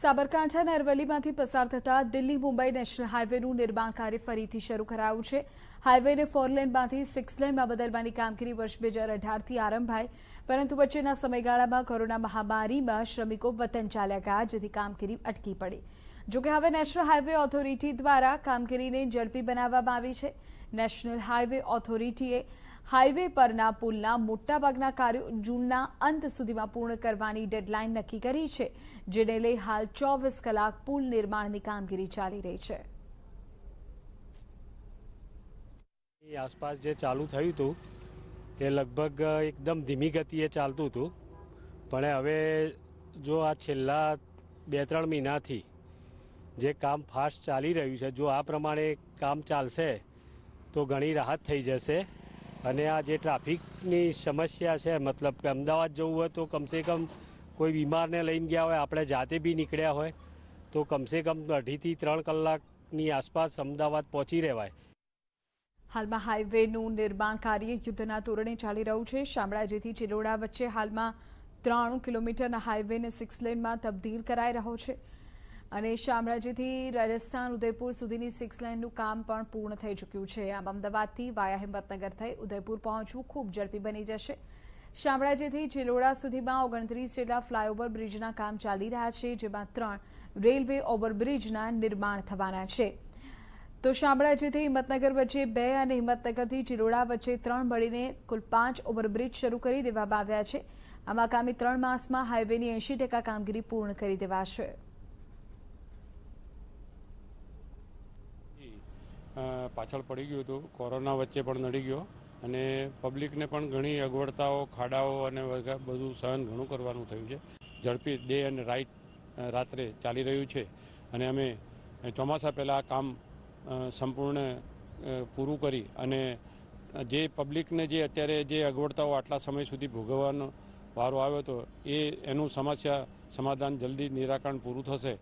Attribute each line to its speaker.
Speaker 1: સાબરકાંઠાના અરવલ્લીમાંથી પસાર થતા દિલ્હી મુંબઈ નેશનલ હાઇવેનું નિર્માણ કાર્ય ફરીથી શરૂ કરાયું છે હાઇવેને ફોર લેનમાંથી સિક્સ લેનમાં બદલવાની કામગીરી વર્ષ બે હજાર અઢારથી આરંભાઈ પરંતુ વચ્ચેના સમયગાળામાં કોરોના મહામારીમાં શ્રમિકો વતન ચાલ્યા ગયા જેથી કામગીરી અટકી પડી જોકે હવે નેશનલ હાઇવે ઓથોરિટી દ્વારા કામગીરીને ઝડપી બનાવવામાં આવી છે નેશનલ હાઇવે ઓથોરિટીએ હાઈવે પરના પુલના મોટાભાગના કાર્યો જૂનના અંત સુધીમાં પૂર્ણ કરવાની ડેડલાઇન નક્કી કરી છે જેને લઈ હાલ ચોવીસ કલાક પુલ નિર્માણની કામગીરી ચાલી રહી છે
Speaker 2: આસપાસ જે ચાલુ થયું હતું એ લગભગ એકદમ ધીમી ગતિએ ચાલતું હતું પણ હવે જો આ છેલ્લા બે ત્રણ મહિનાથી જે કામ ફાસ્ટ ચાલી રહ્યું છે જો આ પ્રમાણે કામ ચાલશે તો ઘણી રાહત થઈ જશે અને આ જે ટ્રાફિકની સમસ્યા છે મતલબ કે અમદાવાદ જવું હોય તો કમસે કમ કોઈ બીમારને લઈને ગયા હોય આપણે જાતે બી નીકળ્યા હોય તો કમસે કમ અઢીથી ત્રણ કલાકની આસપાસ અમદાવાદ પહોંચી રહેવાય
Speaker 1: હાલમાં હાઈવેનું નિર્માણ કાર્ય યુદ્ધના ધોરણે ચાલી રહ્યું છે શામળાજીથી ચિલોડા વચ્ચે હાલમાં ત્રાણું કિલોમીટરના હાઈવેને સિક્સ લેનમાં તબદીલ કરાઈ રહ્યો છે અને શામળાજીથી રાજસ્થાન ઉદયપુર સુધીની સિક્સ લાઇનનું કામ પણ પૂર્ણ થઈ ચૂક્યું છે આમ અમદાવાદથી વાયા હિંમતનગર થઈ ઉદયપુર પહોંચવું ખૂબ ઝડપી બની જશે શામળાજીથી ચિલોડા સુધીમાં ઓગણત્રીસ જેટલા ફ્લાયઓવર બ્રિજના કામ ચાલી રહ્યા છે જેમાં ત્રણ રેલવે ઓવરબ્રિજના નિર્માણ થવાના છે તો શામળાજીથી હિંમતનગર વચ્ચે બે અને હિંમતનગરથી ચિલોડા વચ્ચે ત્રણ મળીને કુલ પાંચ ઓવરબ્રિજ શરૂ કરી દેવામાં આવ્યા છે આમાં આગામી ત્રણ માસમાં હાઇવેની એંશી કામગીરી પૂર્ણ કરી દેવાશે
Speaker 3: પાછળ પડી ગયું હતું કોરોના વચ્ચે પણ નડી ગયો અને પબ્લિકને પણ ઘણી અગવડતાઓ ખાડાઓ અને બધું સહન ઘણું કરવાનું થયું છે ઝડપી ડે અને રાઈટ રાત્રે ચાલી રહ્યું છે અને અમે ચોમાસા પહેલાં આ કામ સંપૂર્ણ પૂરું કરી અને જે પબ્લિકને જે અત્યારે જે અગવડતાઓ આટલા સમય સુધી ભોગવવાનો વારો આવ્યો હતો એ એનું સમસ્યા સમાધાન જલ્દી નિરાકરણ પૂરું થશે